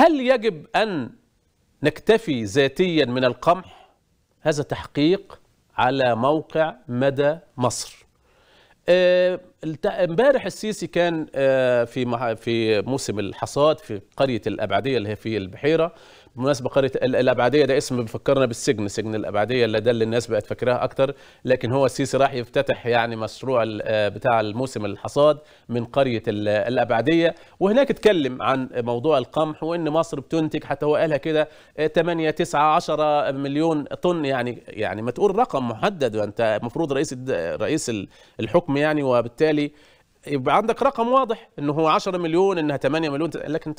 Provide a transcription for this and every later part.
هل يجب أن نكتفي ذاتيا من القمح هذا تحقيق على موقع مدى مصر آه، امبارح السيسي كان آه، في في موسم الحصاد في قريه الابعديه اللي هي في البحيره بمناسبة قريه الابعديه ده اسم بيفكرنا بالسجن سجن الابعديه اللي ده اللي الناس بقت فاكراها اكتر لكن هو السيسي راح يفتتح يعني مشروع آه، بتاع الموسم الحصاد من قريه الابعديه وهناك اتكلم عن موضوع القمح وان مصر بتنتج حتى هو قالها كده 8 9 10 مليون طن يعني يعني ما تقول رقم محدد وانت المفروض رئيس رئيس الحكم يعني وبالتالي يبقى عندك رقم واضح انه هو 10 مليون انها 8 مليون لكن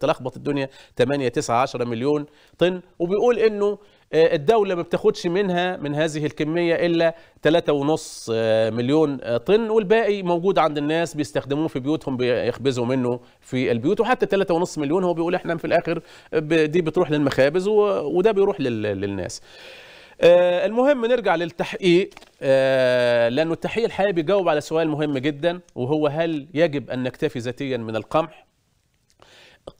تلخبط الدنيا 8 9 10 مليون طن وبيقول انه آه، الدولة ما بتاخدش منها من هذه الكمية إلا 3.5 آه، مليون آه، طن والباقي موجود عند الناس بيستخدموه في بيوتهم بيخبزوا منه في البيوت وحتى 3.5 مليون هو بيقول احنا في الآخر دي بتروح للمخابز وده بيروح للناس المهم نرجع للتحقيق آه، لأنه التحية الحقيقة بيجاوب على سؤال مهم جدا وهو هل يجب أن نكتفي ذاتيا من القمح؟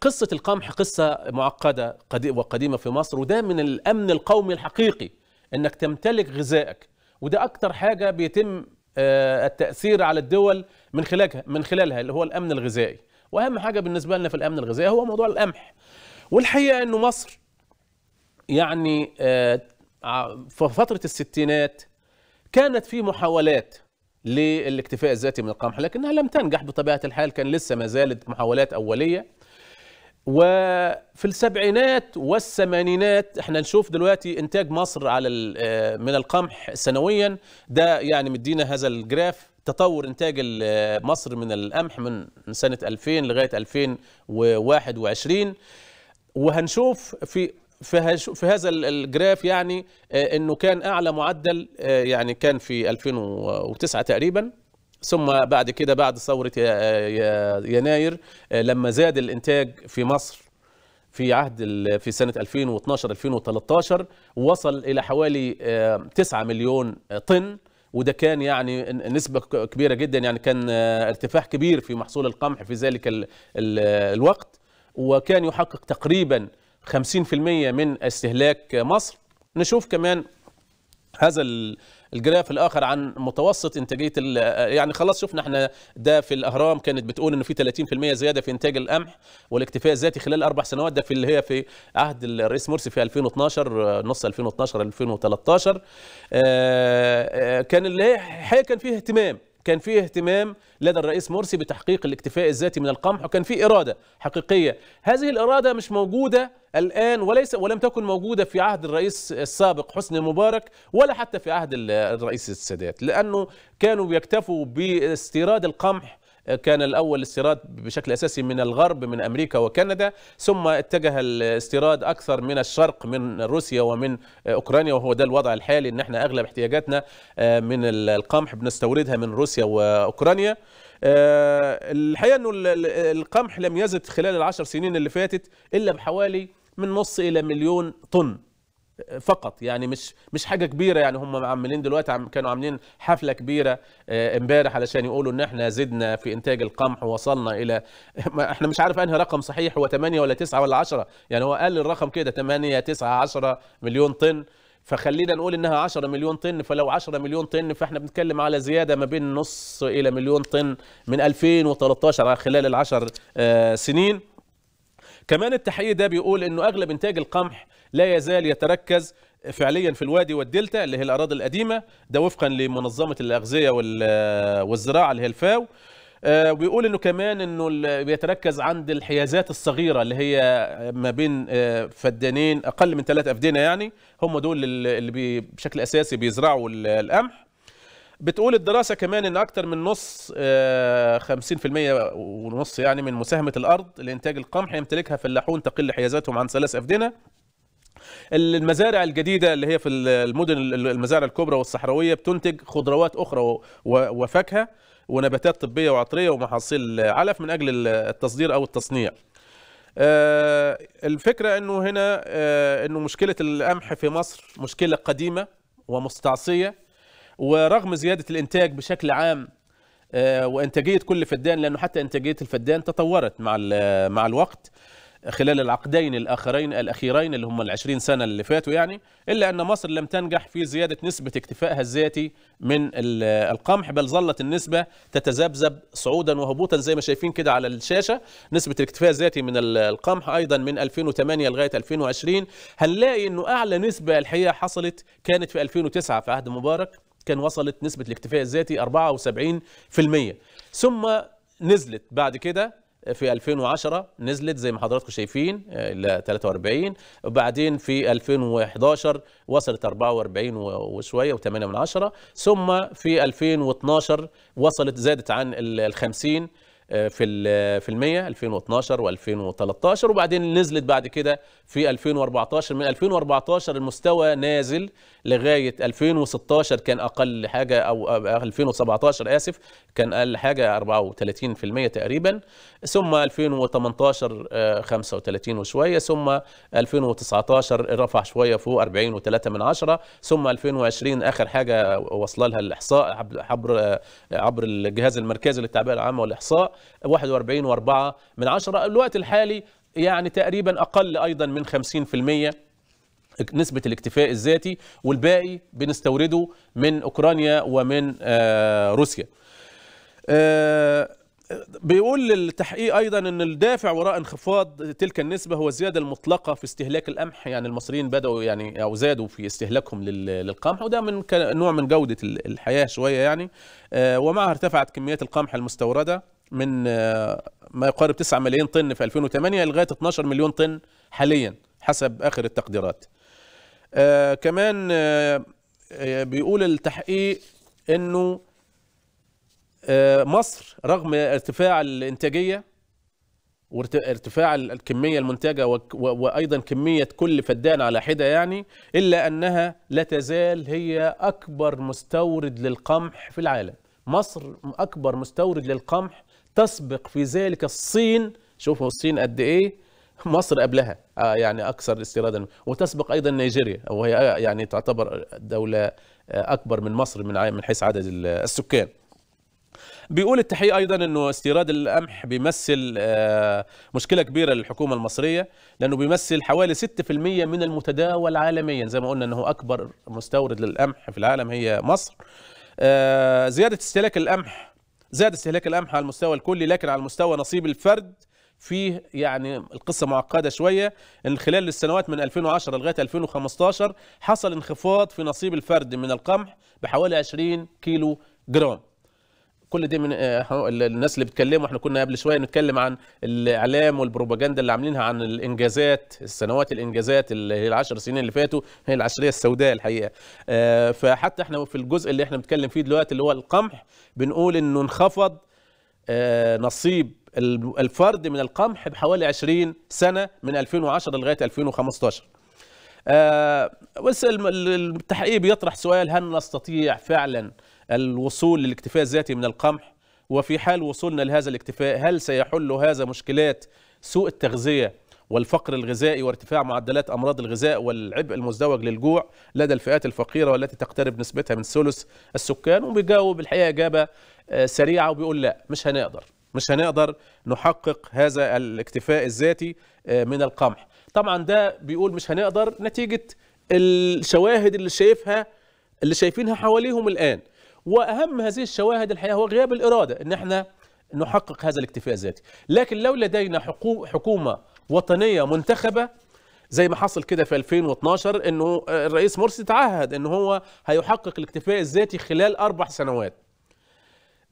قصة القمح قصة معقدة وقديمة في مصر وده من الأمن القومي الحقيقي أنك تمتلك غذائك وده أكتر حاجة بيتم آه، التأثير على الدول من خلالها من خلالها اللي هو الأمن الغذائي وأهم حاجة بالنسبة لنا في الأمن الغذائي هو موضوع القمح والحقيقة أنه مصر يعني آه، في فترة الستينات كانت في محاولات للاكتفاء الذاتي من القمح لكنها لم تنجح بطبيعة الحال كان لسه ما زالت محاولات أولية وفي السبعينات والثمانينات احنا نشوف دلوقتي انتاج مصر على آه، من القمح سنويا ده يعني مدينا هذا الجراف تطور انتاج آه، مصر من القمح من سنه 2000 لغايه 2021 وهنشوف في في هذا الجراف يعني آه، انه كان اعلى معدل آه، يعني كان في 2009 تقريبا ثم بعد كده بعد ثوره آه، يناير لما زاد الانتاج في مصر في عهد في سنه 2012 2013 وصل الى حوالي 9 مليون طن وده كان يعني نسبة كبيرة جدا يعني كان ارتفاع كبير في محصول القمح في ذلك الوقت وكان يحقق تقريبا 50% من استهلاك مصر نشوف كمان هذا الجراف الاخر عن متوسط انتاجيه يعني خلاص شفنا احنا ده في الاهرام كانت بتقول انه في 30% زياده في انتاج القمح والاكتفاء الذاتي خلال اربع سنوات ده في اللي هي في عهد الرئيس مرسي في 2012 نص 2012 2013 آه، آه، كان اللي هي كان فيه اهتمام كان فيه اهتمام لدى الرئيس مرسي بتحقيق الاكتفاء الذاتي من القمح وكان فيه إرادة حقيقية هذه الإرادة مش موجودة الآن وليس ولم تكن موجودة في عهد الرئيس السابق حسني مبارك ولا حتى في عهد الرئيس السادات لأنه كانوا بيكتفوا باستيراد القمح كان الأول الاستيراد بشكل أساسي من الغرب من أمريكا وكندا ثم اتجه الاستيراد أكثر من الشرق من روسيا ومن أوكرانيا وهو ده الوضع الحالي إن احنا أغلب احتياجاتنا آه، من القمح بنستوردها من روسيا وأوكرانيا آه، الحقيقة أنه القمح لم يزد خلال العشر سنين اللي فاتت إلا بحوالي من نص إلى مليون طن فقط يعني مش مش حاجه كبيره يعني هم عاملين دلوقتي عم كانوا عاملين حفله كبيره آه، امبارح علشان يقولوا ان احنا زدنا في انتاج القمح ووصلنا الى ما احنا مش عارف انهي رقم صحيح هو 8 ولا 9 ولا 10 يعني هو قال الرقم كده 8 9 10 مليون طن فخلينا نقول انها 10 مليون طن فلو 10 مليون طن فاحنا بنتكلم على زياده ما بين نص الى مليون طن من 2013 على خلال العشر آه، سنين كمان التحقيق ده بيقول انه اغلب انتاج القمح لا يزال يتركز فعليا في الوادي والدلتا اللي هي الاراضي القديمه ده وفقا لمنظمه الاغذيه والزراعه اللي هي الفاو آه، وبيقول انه كمان انه بيتركز عند الحيازات الصغيره اللي هي ما بين آه، فدانين اقل من ثلاث افدنه يعني هم دول اللي بشكل اساسي بيزرعوا القمح بتقول الدراسه كمان ان اكثر من نص 50% آه، ونص يعني من مساهمه الارض لانتاج القمح يمتلكها فلاحون تقل حيازاتهم عن ثلاث افدنه المزارع الجديده اللي هي في المدن المزارع الكبرى والصحراويه بتنتج خضروات اخرى وفاكهه ونباتات طبيه وعطريه ومحاصيل علف من اجل التصدير او التصنيع آه، الفكره انه هنا آه، انه مشكله القمح في مصر مشكله قديمه ومستعصيه ورغم زيادة الإنتاج بشكل عام آه، وإنتاجية كل فدان لأنه حتى إنتاجية الفدان تطورت مع مع الوقت خلال العقدين الآخرين الأخيرين اللي هم العشرين سنة اللي فاتوا يعني إلا أن مصر لم تنجح في زيادة نسبة اكتفائها الذاتي من القمح بل ظلت النسبة تتذبذب صعودا وهبوطا زي ما شايفين كده على الشاشة نسبة الاكتفاء الذاتي من القمح أيضا من 2008 لغاية 2020 هنلاقي أنه أعلى نسبة الحقيقة حصلت كانت في 2009 في عهد مبارك كان وصلت نسبة الاكتفاء الذاتي 74% ثم نزلت بعد كده في 2010 نزلت زي ما حضراتكم شايفين آه، ل 43 وبعدين في 2011 وصلت 44 وشويه و8 من ثم في 2012 وصلت زادت عن ال 50 في في المية 2012 و2013 وبعدين نزلت بعد كده في 2014 من 2014 المستوى نازل لغاية 2016 كان أقل حاجة أو 2017 آسف كان أقل حاجة 34% تقريبا ثم 2018 35 آه، وشوية ثم 2019 رفع شوية فوق 40 و3 من عشرة ثم 2020 آخر حاجة وصل لها الإحصاء عبر آه، عبر الجهاز المركزي للتعبئة العامة والإحصاء 41.4 من عشرة الوقت الحالي يعني تقريبا أقل أيضا من 50% نسبة الاكتفاء الذاتي والباقي بنستورده من أوكرانيا ومن آه، روسيا آه، بيقول التحقيق ايضا ان الدافع وراء انخفاض تلك النسبه هو الزياده المطلقه في استهلاك القمح يعني المصريين بداوا يعني او زادوا في استهلاكهم للقمح وده من نوع من جوده الحياه شويه يعني آه، ومعها ارتفعت كميات القمح المستورده من آه، ما يقارب 9 ملايين طن في 2008 لغايه 12 مليون طن حاليا حسب اخر التقديرات. آه كمان آه, آه، بيقول التحقيق انه آه مصر رغم ارتفاع الانتاجيه وارتفاع الكميه المنتجه وايضا كميه كل فدان على حده يعني الا انها لا تزال هي اكبر مستورد للقمح في العالم. مصر اكبر مستورد للقمح تسبق في ذلك الصين شوفوا الصين قد ايه مصر قبلها آه، يعني اكثر استيرادا وتسبق ايضا نيجيريا وهي آه، يعني تعتبر دوله آه، اكبر من مصر من من حيث عدد السكان بيقول التحقيق ايضا انه استيراد القمح بيمثل مشكله كبيره للحكومه المصريه لانه بيمثل حوالي 6% من المتداول عالميا زي ما قلنا انه اكبر مستورد للقمح في العالم هي مصر زياده استهلاك القمح زاد استهلاك القمح على المستوى الكلي لكن على المستوى نصيب الفرد فيه يعني القصة معقدة شوية ان خلال السنوات من 2010 لغاية 2015 حصل انخفاض في نصيب الفرد من القمح بحوالي 20 كيلو جرام كل دي من آه، الناس اللي بتكلموا احنا كنا قبل شويه نتكلم عن الاعلام والبروباجندا اللي عاملينها عن الانجازات السنوات الانجازات اللي هي العشر سنين اللي فاتوا هي العشريه السوداء الحقيقه آه، فحتى احنا في الجزء اللي احنا بنتكلم فيه دلوقتي اللي هو القمح بنقول انه انخفض آه، نصيب الفرد من القمح بحوالي 20 سنه من 2010 لغايه 2015 بس التحقيق بيطرح سؤال هل نستطيع فعلا الوصول للاكتفاء الذاتي من القمح وفي حال وصولنا لهذا الاكتفاء هل سيحل هذا مشكلات سوء التغذية والفقر الغذائي وارتفاع معدلات أمراض الغذاء والعبء المزدوج للجوع لدى الفئات الفقيرة والتي تقترب نسبتها من ثلث السكان وبيجاوب الحقيقة إجابة آه، سريعة وبيقول لا مش هنقدر مش هنقدر نحقق هذا الاكتفاء الذاتي آه، من القمح طبعا ده بيقول مش هنقدر نتيجة الشواهد اللي شايفها اللي شايفينها حواليهم الآن واهم هذه الشواهد الحقيقه هو غياب الاراده ان احنا نحقق هذا الاكتفاء الذاتي لكن لو لدينا حكومه وطنيه منتخبه زي ما حصل كده في 2012 انه الرئيس مرسي تعهد ان هو هيحقق الاكتفاء الذاتي خلال اربع سنوات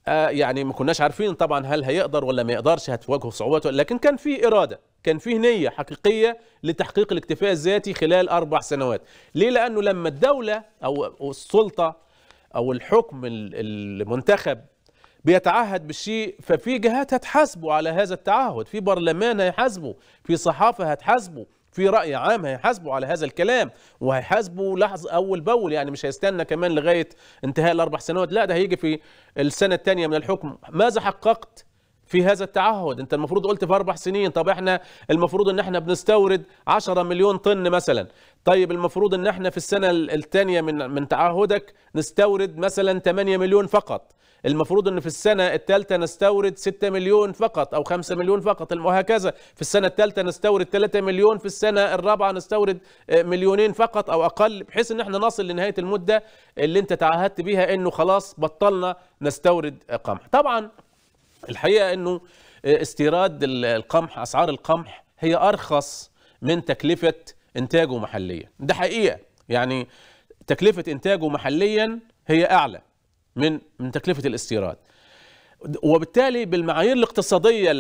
آه يعني ما كناش عارفين طبعا هل هيقدر ولا ما يقدرش هتواجهه صعوبات لكن كان في اراده كان في نيه حقيقيه لتحقيق الاكتفاء الذاتي خلال اربع سنوات ليه لانه لما الدوله او السلطه او الحكم المنتخب بيتعهد بالشيء ففي جهات هتحاسبه على هذا التعهد في برلمان هيحاسبه في صحافه هتحاسبه في رأي عام هيحاسبه على هذا الكلام وهيحاسبه لحظة أول بأول يعني مش هيستنى كمان لغاية انتهاء الأربع سنوات لا ده هيجي في السنة الثانية من الحكم ماذا حققت في هذا التعهد انت المفروض قلت في اربع سنين طب احنا المفروض ان احنا بنستورد 10 مليون طن مثلا طيب المفروض ان احنا في السنه الثانيه من من تعهدك نستورد مثلا 8 مليون فقط المفروض ان في السنه الثالثه نستورد 6 مليون فقط او 5 مليون فقط وهكذا في السنه الثالثه نستورد 3 مليون في السنه الرابعه نستورد آه، مليونين فقط او اقل بحيث ان احنا نصل لنهايه المده اللي انت تعهدت بيها انه خلاص بطلنا نستورد قمح طبعا الحقيقه انه آه، استيراد القمح اسعار القمح هي ارخص من تكلفه انتاجه محليا ده حقيقه يعني تكلفه انتاجه محليا هي اعلى من من تكلفه الاستيراد وبالتالي بالمعايير الاقتصاديه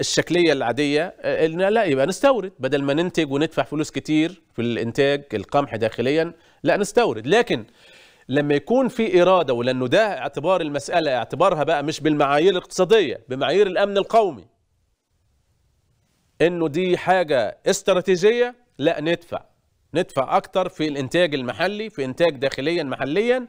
الشكليه العاديه آه، ان لا يبقى نستورد بدل ما ننتج وندفع فلوس كتير في الانتاج القمح داخليا لا نستورد لكن لما يكون في إرادة ولأنه ده اعتبار المسألة اعتبارها بقى مش بالمعايير الاقتصادية بمعايير الأمن القومي إنه دي حاجة استراتيجية لا ندفع ندفع أكتر في الإنتاج المحلي في إنتاج داخليا محليا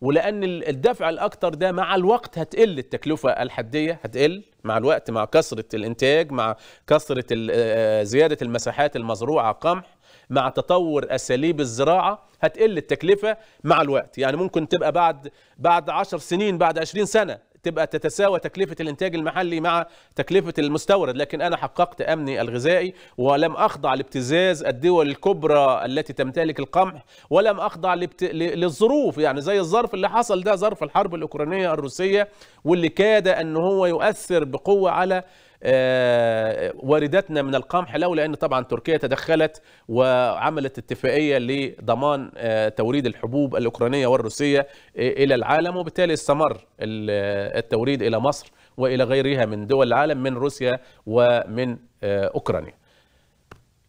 ولأن الدفع الأكتر ده مع الوقت هتقل التكلفة الحدية هتقل مع الوقت مع كثرة الإنتاج مع كثرة آه، آه، زيادة المساحات المزروعة قمح مع تطور اساليب الزراعه هتقل التكلفه مع الوقت يعني ممكن تبقى بعد بعد 10 سنين بعد 20 سنه تبقى تتساوى تكلفة الإنتاج المحلي مع تكلفة المستورد لكن أنا حققت أمني الغذائي ولم أخضع لابتزاز الدول الكبرى التي تمتلك القمح ولم أخضع لبت... للظروف يعني زي الظرف اللي حصل ده ظرف الحرب الأوكرانية الروسية واللي كاد أن هو يؤثر بقوة على آه، واردتنا من القمح لو لأن طبعا تركيا تدخلت وعملت اتفاقية لضمان آه، توريد الحبوب الأوكرانية والروسية آه، إلى العالم وبالتالي استمر التوريد إلى مصر وإلى غيرها من دول العالم من روسيا ومن أوكرانيا